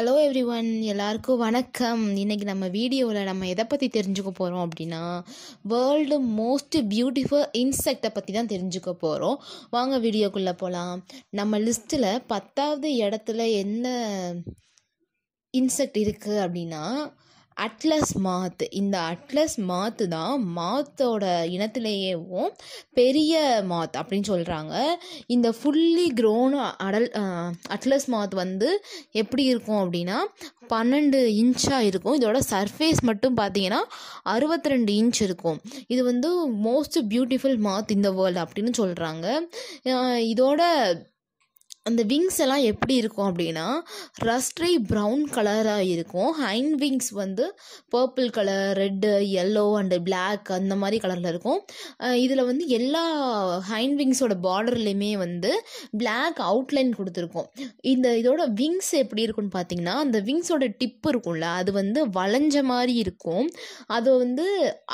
hello every one எல்லாருக்கும் வணக்கம் இன்றைக்கி நம்ம வீடியோவில் நம்ம எதை பற்றி தெரிஞ்சுக்க போகிறோம் அப்படின்னா வேர்ல்டு மோஸ்ட் பியூட்டிஃபுல் இன்செக்டை பற்றி தான் தெரிஞ்சுக்க போகிறோம் வாங்க வீடியோக்குள்ளே போகலாம் நம்ம லிஸ்ட்டில் பத்தாவது இடத்துல என்ன இன்செக்ட் இருக்குது அப்படின்னா அட்லஸ் மாத்து இந்த அட்லஸ் மாத்து தான் மாத்தோட இனத்திலேயேவும் பெரிய மாத் அப்படின்னு சொல்கிறாங்க இந்த ஃபுல்லி க்ரோன் அடல் அட்லஸ் மாத் வந்து எப்படி இருக்கும் அப்படின்னா பன்னெண்டு இன்ச்சாக இருக்கும் இதோட சர்ஃபேஸ் மட்டும் பார்த்தீங்கன்னா அறுபத்தி ரெண்டு இன்ச் இருக்கும் இது வந்து மோஸ்ட் பியூட்டிஃபுல் மாத் இந்த வேர்ல்டு அப்படின்னு சொல்கிறாங்க இதோட அந்த விங்ஸ் எல்லாம் எப்படி இருக்கும் அப்படின்னா ரஸ்ட்ரை ப்ரௌன் கலராக இருக்கும் ஹைன் விங்ஸ் வந்து purple colour red yellow and black அந்த மாதிரி கலரில் இருக்கும் இதில் வந்து எல்லா ஹைன் விங்ஸோட பார்டர்லேயுமே வந்து பிளாக் அவுட்லைன் கொடுத்துருக்கோம் இந்த இதோட விங்ஸ் எப்படி இருக்கும்னு பார்த்தீங்கன்னா அந்த விங்ஸோட டிப் இருக்கும்ல அது வந்து வளைஞ்ச மாதிரி இருக்கும் அது வந்து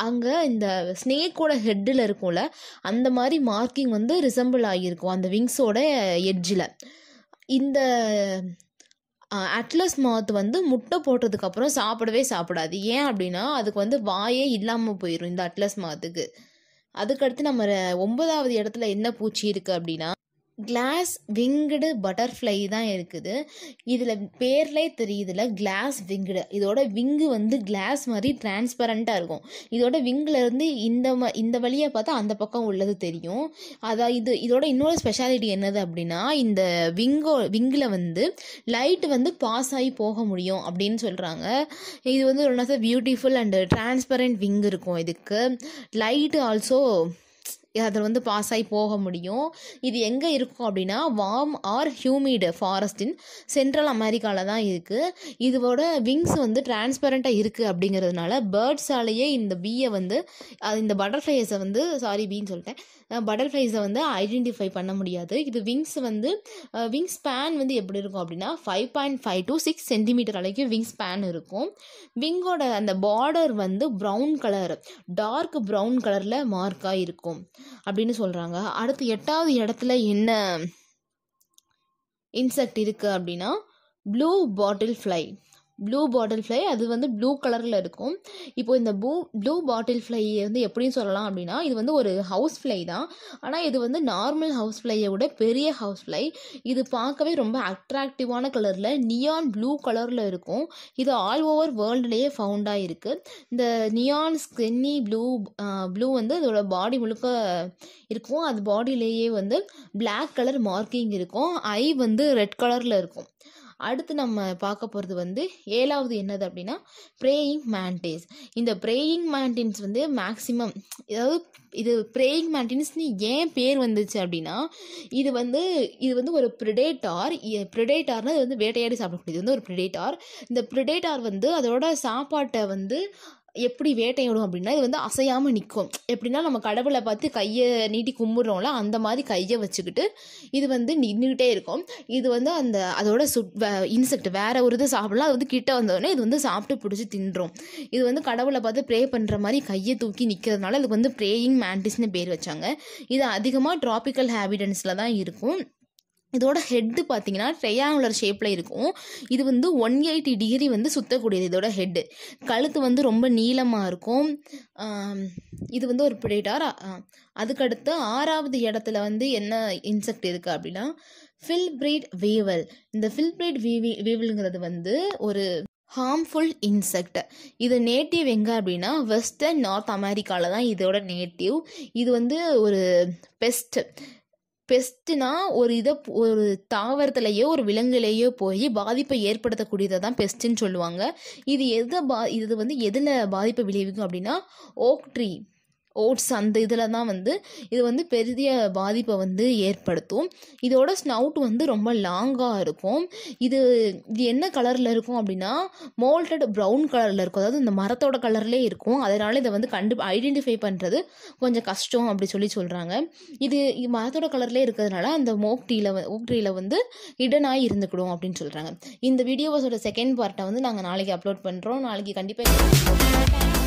அங்கே இந்த ஸ்னேக்கோட ஹெட்டில் இருக்கும்ல அந்த மாதிரி மார்க்கிங் வந்து ரிசம்பிள் ஆகியிருக்கும் அந்த விங்ஸோட எட்ஜில் இந்த அட்லஸ் மாத் வந்து முட்டை போட்டதுக்கப்புறம் சாப்பிடவே சாப்பிடாது ஏன் அப்படின்னா அதுக்கு வந்து வாயே இல்லாமல் போயிடும் இந்த அட்லஸ் மாத்துக்கு அதுக்கடுத்து நம்ம ஒன்பதாவது இடத்துல என்ன பூச்சி இருக்குது அப்படின்னா கிளாஸ் விங்குடு பட்டர்ஃப்ளை தான் இருக்குது இதில் பேர்லேயே தெரியுதுல கிளாஸ் விங்குடு இதோட விங்கு வந்து கிளாஸ் மாதிரி டிரான்ஸ்பரண்ட்டாக இருக்கும் இதோட விங்கிலேருந்து இந்த ம இந்த வழியாக பார்த்தா அந்த பக்கம் உள்ளது தெரியும் அதான் இது இதோட இன்னொரு ஸ்பெஷாலிட்டி என்னது அப்படின்னா இந்த விங்கோ விங்கில் வந்து லைட் வந்து பாஸ் ஆகி போக முடியும் அப்படின்னு சொல்கிறாங்க இது வந்து ஒரு பியூட்டிஃபுல் அண்டு டிரான்ஸ்பரண்ட் விங் இருக்கும் இதுக்கு லைட்டு ஆல்சோ அதில் வந்து பாஸ் ஆகி போக முடியும் இது எங்கே இருக்கும் அப்படின்னா வார்ம் ஆர் ஹியூமிடு ஃபாரஸ்டின் சென்ட்ரல் அமெரிக்காவில் தான் இருக்குது இதோட விங்ஸ் வந்து டிரான்ஸ்பரண்ட்டாக இருக்குது அப்படிங்கிறதுனால பேர்ட்ஸாலேயே இந்த பீயை வந்து இந்த பட்டர்ஃப்ளைஸை வந்து சாரி பீன்னு சொல்லிட்டேன் பட்டர்ஃப்ளைஸை வந்து ஐடென்டிஃபை பண்ண முடியாது இது விங்ஸ் வந்து விங்ஸ் ஸ்பேன் வந்து எப்படி இருக்கும் அப்படின்னா five point five to six centimetre வரைக்கும் விங்ஸ் ஸ்பேன் இருக்கும் விங்கோட அந்த பார்டர் வந்து ப்ரௌன் கலர் டார்க் ப்ரௌன் கலரில் மார்க்காக இருக்கும் அப்படின்னு சொல்கிறாங்க அடுத்து எட்டாவது இடத்துல என்ன இன்செக்ட் இருக்குது அப்படின்னா blue bottle fly blue bottle fly அது வந்து ப்ளூ கலரில் இருக்கும் இப்போது இந்த ப்ளூ ப்ளூ பாட்டில் ஃப்ளை வந்து எப்படின்னு சொல்லலாம் அப்படின்னா இது வந்து ஒரு ஹவுஸ் ஃப்ளை தான் ஆனால் இது வந்து நார்மல் ஹவுஸ் ஃப்ளையை விட பெரிய ஹவுஸ் ஃப்ளை இது பார்க்கவே ரொம்ப அட்ராக்டிவான கலரில் நியான் ப்ளூ கலரில் இருக்கும் இது ஆல் ஓவர் வேர்ல்டுலேயே ஃபவுண்டாக இருக்குது இந்த நியான் ஸ்கின்னி ப்ளூ ப்ளூ வந்து அதோட பாடி முழுக்க இருக்கும் அது பாடியிலேயே வந்து பிளாக் கலர் மார்க்கிங் இருக்கும் ஐ வந்து ரெட் கலரில் இருக்கும் அடுத்து நம்ம பார்க்க போகிறது வந்து ஏழாவது என்னது அப்படின்னா ப்ரேயிங் மேண்டேஸ் இந்த ப்ரேயிங் மேண்டின்ஸ் வந்து மேக்ஸிமம் அதாவது இது ப்ரேயிங் மேண்டின்ஸ்னு ஏன் பேர் வந்துச்சு அப்படின்னா இது வந்து இது வந்து ஒரு ப்ரிடேட்டார் ப்ரிடேட்டார்னால் இது வந்து வேட்டையாடி சாப்பிடக்கூடியது வந்து ஒரு ப்ரிடேட்டார் இந்த ப்ரிடேட்டார் வந்து அதோட சாப்பாட்டை வந்து எப்படி வேட்டையிடும் அப்படின்னா இது வந்து அசையாமல் நிற்கும் எப்படின்னா நம்ம கடவுளை பார்த்து கையை நீட்டி கும்பிட்றோம்ல அந்த மாதிரி கையை வச்சுக்கிட்டு இது வந்து நின்றுக்கிட்டே இருக்கும் இது வந்து அந்த அதோட சுட் இன்செக்ட் வேற ஒரு இது சாப்பிடலாம் அது வந்து கிட்ட வந்தோடனே இது வந்து சாப்பிட்டு பிடிச்சி தின்றோம் இது வந்து கடவுளை பார்த்து ப்ரே பண்ணுற மாதிரி கையை தூக்கி நிற்கிறதுனால இதுக்கு வந்து ப்ரேயிங் மேண்டிஸ்னு பேர் வச்சாங்க இது அதிகமாக ட்ராபிக்கல் ஹேபிடன்ஸில் தான் இருக்கும் இதோட ஹெட்டு பார்த்தீங்கன்னா ட்ரையாங்குலர் ஷேப்பில் இருக்கும் இது வந்து ஒன் எயிட்டி டிகிரி வந்து சுற்றக்கூடியது இதோட ஹெட்டு கழுத்து வந்து ரொம்ப நீளமாக இருக்கும் இது வந்து ஒரு பிரிடார் அதுக்கடுத்து ஆறாவது இடத்துல வந்து என்ன இன்செக்ட் இருக்குது அப்படின்னா ஃபில் பிரீட் வீவல் இந்த ஃபில் பிரீட் வீவி வீவலுங்கிறது வந்து ஒரு ஹார்ம்ஃபுல் இன்செக்ட் இது நேட்டிவ் எங்கே அப்படின்னா வெஸ்டர்ன் நார்த் அமெரிக்காவில் தான் இதோட நேட்டிவ் இது வந்து ஒரு பெஸ்ட்டு பெஸ்ட்னா ஒரு இதை ஒரு தாவரத்துலேயோ ஒரு விலங்குலேயோ போய் பாதிப்பை ஏற்படுத்தக்கூடியதை தான் பெஸ்ட்டுன்னு சொல்லுவாங்க இது எதை பா இது வந்து எதில் பாதிப்பை விளைவிக்கும் அப்படின்னா ஓக் ட்ரீ ஓட்ஸ் அந்த இதில் தான் வந்து இது வந்து பெரிய பாதிப்பை வந்து ஏற்படுத்தும் இதோட ஸ்னவுட் வந்து ரொம்ப லாங்காக இருக்கும் இது இது என்ன கலரில் இருக்கும் அப்படின்னா மோல்டட் ப்ரௌன் கலரில் இருக்கும் அதாவது இந்த மரத்தோட கலர்லேயே இருக்கும் அதனால் இதை வந்து கண்டு ஐடென்டிஃபை பண்ணுறது கொஞ்சம் கஷ்டம் அப்படி சொல்லி சொல்கிறாங்க இது மரத்தோட கலர்லேயே இருக்கிறதுனால அந்த மோக் டீயில் ஓக் ட்ரீயில் வந்து இடனாக இருந்துக்கிடும் அப்படின்னு சொல்கிறாங்க இந்த வீடியோஸோட செகண்ட் பார்ட்டை வந்து நாங்கள் நாளைக்கு அப்லோட் பண்ணுறோம் நாளைக்கு கண்டிப்பாக